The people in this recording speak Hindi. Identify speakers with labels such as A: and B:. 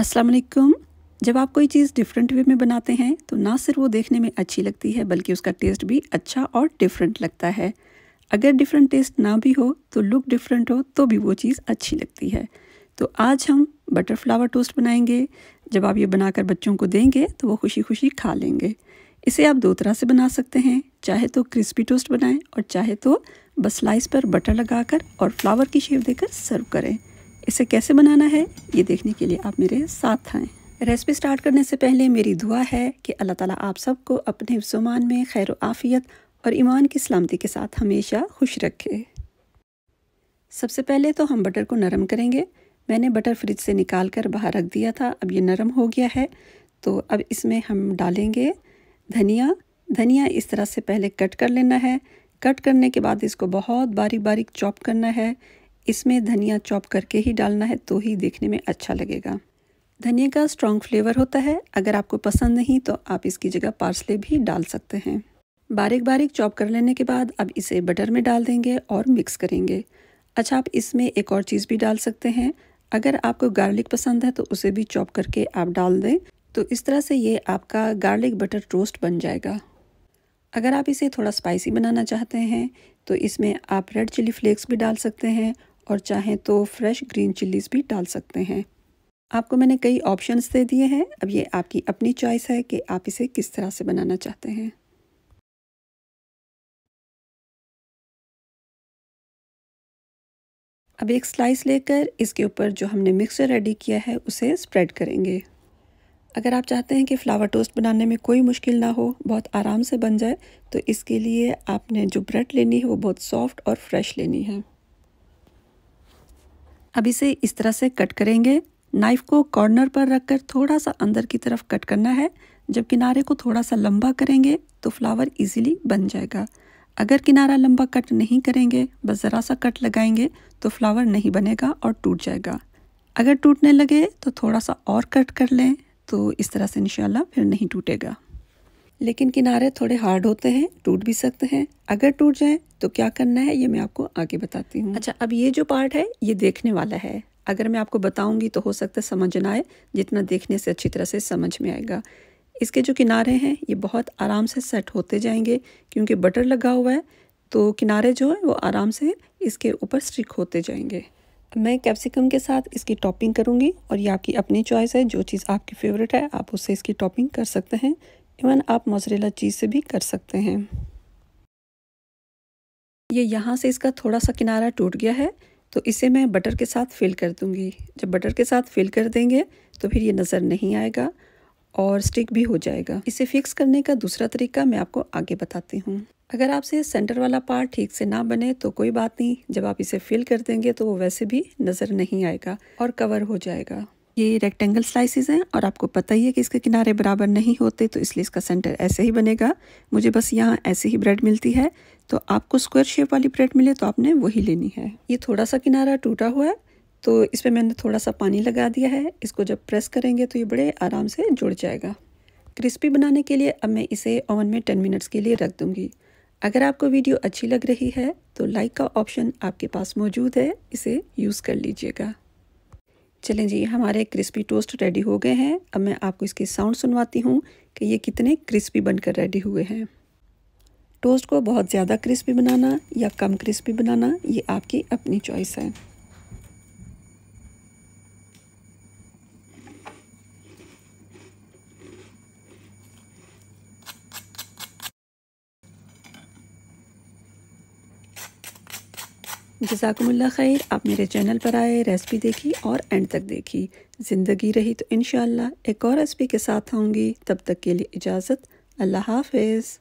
A: अस्सलाम वालेकुम जब आप कोई चीज़ डिफरेंट वे में बनाते हैं तो ना सिर्फ वो देखने में अच्छी लगती है बल्कि उसका टेस्ट भी अच्छा और डिफरेंट लगता है अगर डिफरेंट टेस्ट ना भी हो तो लुक डिफरेंट हो तो भी वो चीज़ अच्छी लगती है तो आज हम बटर फ्लावर टोस्ट बनाएंगे जब आप ये बनाकर बच्चों को देंगे तो वो खुशी खुशी खा लेंगे इसे आप दो तरह से बना सकते हैं चाहे तो क्रिस्पी टोस्ट बनाएं और चाहे तो बस स्लाइस पर बटर लगाकर और फ्लावर की शेप देकर सर्व करें इसे कैसे बनाना है ये देखने के लिए आप मेरे साथ आएँ रेसिपी स्टार्ट करने से पहले मेरी दुआ है कि अल्लाह ताला आप सबको अपने जुमान में खैर आफ़ियत और ईमान की सलामती के साथ हमेशा खुश रखे सबसे पहले तो हम बटर को नरम करेंगे मैंने बटर फ्रिज से निकाल कर बाहर रख दिया था अब ये नरम हो गया है तो अब इसमें हम डालेंगे धनिया धनिया इस तरह से पहले कट कर लेना है कट करने के बाद इसको बहुत बारीक बारीक चॉप करना है इसमें धनिया चॉप करके ही डालना है तो ही देखने में अच्छा लगेगा धनिया का स्ट्रॉन्ग फ्लेवर होता है अगर आपको पसंद नहीं तो आप इसकी जगह पार्सले भी डाल सकते हैं बारीक बारीक चॉप कर लेने के बाद अब इसे बटर में डाल देंगे और मिक्स करेंगे अच्छा आप इसमें एक और चीज़ भी डाल सकते हैं अगर आपको गार्लिक पसंद है तो उसे भी चॉप करके आप डाल दें तो इस तरह से ये आपका गार्लिक बटर टोस्ट बन जाएगा अगर आप इसे थोड़ा स्पाइसी बनाना चाहते हैं तो इसमें आप रेड चिली फ्लेक्स भी डाल सकते हैं और चाहें तो फ्रेश ग्रीन चिल्लीज़ भी डाल सकते हैं आपको मैंने कई ऑप्शंस दे दिए हैं अब ये आपकी अपनी चॉइस है कि आप इसे किस तरह से बनाना चाहते हैं अब एक स्लाइस लेकर इसके ऊपर जो हमने मिक्सर रेडी किया है उसे स्प्रेड करेंगे अगर आप चाहते हैं कि फ्लावर टोस्ट बनाने में कोई मुश्किल ना हो बहुत आराम से बन जाए तो इसके लिए आपने जो ब्रेड लेनी है वो बहुत सॉफ्ट और फ्रेश लेनी है अब इसे इस तरह से कट करेंगे नाइफ को कॉर्नर पर रखकर थोड़ा सा अंदर की तरफ कट करना है जब किनारे को थोड़ा सा लंबा करेंगे तो फ्लावर इजीली बन जाएगा अगर किनारा लंबा कट नहीं करेंगे बस ज़रा सा कट लगाएंगे तो फ्लावर नहीं बनेगा और टूट जाएगा अगर टूटने लगे तो थोड़ा सा और कट कर लें तो इस तरह से इन फिर नहीं टूटेगा लेकिन किनारे थोड़े हार्ड होते हैं टूट भी सकते हैं अगर टूट जाए तो क्या करना है ये मैं आपको आगे बताती हूँ अच्छा अब ये जो पार्ट है ये देखने वाला है अगर मैं आपको बताऊंगी तो हो सकता है समझ ना आए जितना देखने से अच्छी तरह से समझ में आएगा इसके जो किनारे हैं ये बहुत आराम से सेट होते जाएंगे क्योंकि बटर लगा हुआ है तो किनारे जो है वो आराम से इसके ऊपर स्टिक होते जाएंगे मैं कैप्सिकम के साथ इसकी टॉपिंग करूँगी और ये आपकी अपनी चॉइस है जो चीज़ आपकी फेवरेट है आप उससे इसकी टॉपिंग कर सकते हैं इवन आप मोजरेला चीज़ से भी कर सकते हैं ये यहाँ से इसका थोड़ा सा किनारा टूट गया है तो इसे मैं बटर के साथ फिल कर दूंगी जब बटर के साथ फिल कर देंगे तो फिर ये नज़र नहीं आएगा और स्टिक भी हो जाएगा इसे फिक्स करने का दूसरा तरीका मैं आपको आगे बताती हूँ अगर आपसे सेंटर वाला पार्ट ठीक से ना बने तो कोई बात नहीं जब आप इसे फिल कर देंगे तो वो वैसे भी नज़र नहीं आएगा और कवर हो जाएगा ये रेक्टेंगल स्लाइसेस हैं और आपको पता ही है कि इसके किनारे बराबर नहीं होते तो इसलिए इसका सेंटर ऐसे ही बनेगा मुझे बस यहाँ ऐसे ही ब्रेड मिलती है तो आपको स्क्वायर शेप वाली ब्रेड मिले तो आपने वही लेनी है ये थोड़ा सा किनारा टूटा हुआ है तो इस पर मैंने थोड़ा सा पानी लगा दिया है इसको जब प्रेस करेंगे तो ये बड़े आराम से जुड़ जाएगा क्रिस्पी बनाने के लिए अब मैं इसे ओवन में टेन मिनट्स के लिए रख दूँगी अगर आपको वीडियो अच्छी लग रही है तो लाइक का ऑप्शन आपके पास मौजूद है इसे यूज़ कर लीजिएगा चलें जी हमारे क्रिस्पी टोस्ट रेडी हो गए हैं अब मैं आपको इसके साउंड सुनवाती हूँ कि ये कितने क्रिस्पी बनकर रेडी हुए हैं टोस्ट को बहुत ज़्यादा क्रिस्पी बनाना या कम क्रिस्पी बनाना ये आपकी अपनी चॉइस है जजाकमल्ला खैर आप मेरे चैनल पर आए रेसिपी देखी और एंड तक देखी ज़िंदगी रही तो इन एक और रेसिपी के साथ आऊँगी तब तक के लिए इजाज़त अल्लाह हाफिज़